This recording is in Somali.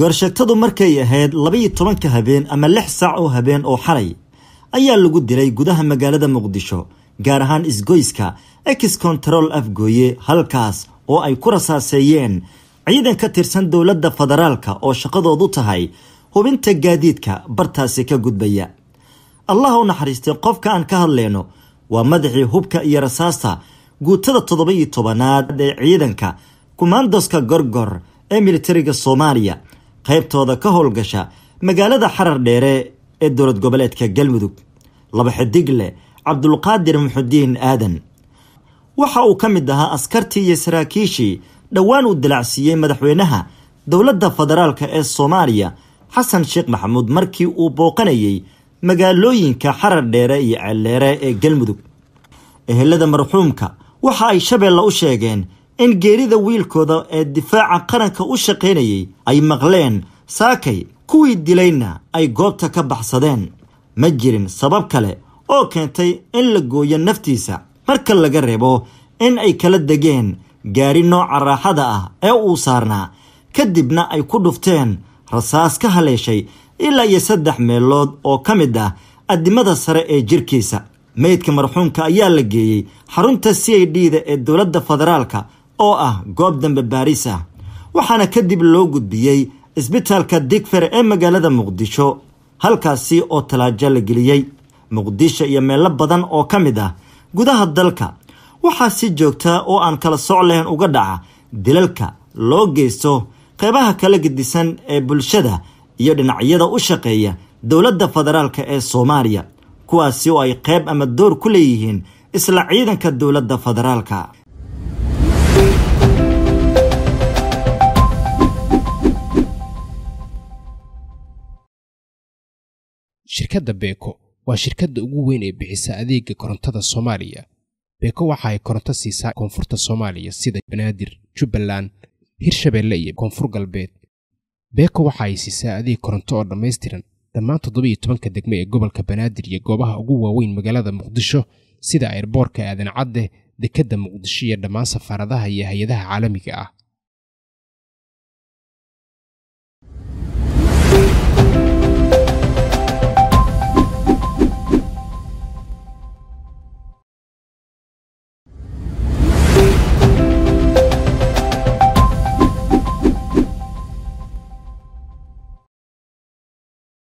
goorshagtadu markay ahayd labaiyo tobanka habeen ama lix saac oo habeen oo xalay ayaa lagu dilay gudaha magaalada muqdisho gaar ahaan isgoyska ex control afgooye halkaas oo ay ku rasaaseeyeen ciidan ka tirsan dowladda federaalka oo shaqadoodu tahay hubinta gaadiidka bartaasi ka gudbaya allah u naxariistay qofka aan ka hadlayno waa madaxii hubka iyo rasaasta guutada toddoba iyo tobanaad ee ciidanka kumaandoska gorgor ee militariga soomaaliya qaybtooda ka howlgasha magaalada xarar dheere ee dowlad goboleedka galmudug laba xidigle cabdulqaadir muxudiin aadan waxa uu ka mid ahaa askartii iyo saraakiishii dhowaan uu dilacsiiyey madaxweynaha dowladda federaalka ee soomaaliya xasan sheekh maxamuud markii uu booqanayey magaalooyinka xarar dheere iyo ceeldheere ee galmudug ehelada marxuumka waxa ay shabeella u sheegeen in geerida wiilkooda ee difaaca qaranka u shaqaynayay ay maqleen saakay kuwii dilayna ay goobta ka baxsadeen ma jirin sabab kale oo keentay in la gooyo naftiisa marka laga reebo in ay kala degeen gaari nooca raaxada ah ee uu saarnaa kadibna ay ku dhufteen rasaas ka haleeshay ilaa iyo saddex meelood oo ka mid ah addimada sare ee jirkiisa meydka marxuumka ayaa la geeyey xarunta c i d-da ee dowladda federaalka oo ah goob dambe baaris ah waxaana kadib loo gudbiyey isbitaalka digfer ee magaalada muqdisho halkaasi oo talaajo la geliyey muqdisho iyo meelo badan oo ka mid ah gudaha dalka waxaa si joogta oo aan kala soc lahayn uga dhaca dilalka loo geysto qeybaha kala gedisan ee bulshada iyo dhinacyada u shaqeeya dowladda federaalk ee soomaaliya kuwaasi oo ay qeyb ama door ku leeyihiin isla ciidanka dowladda federaalka shirkadda beeko waa shirkadda ugu weyn ee bixisa adeega korontada soomaaliya beeko waxa ay koronto siisaa koonfurta soomaaliya sida banaadir jubbaland hirshabeelle iyo koonfur galbeed beeko waxa ay siisaa adeeg koronto oo dhammaystiran dhammaan toddoba iyo tobanka degmo ee gobolka banaadir iyo goobaha ugu waaweyn magaalada muqdisho sida ayrboorka aadan cadde dekedda muqdisho iyo dhammaan safaaradaha iyo hay-adaha caalamiga ah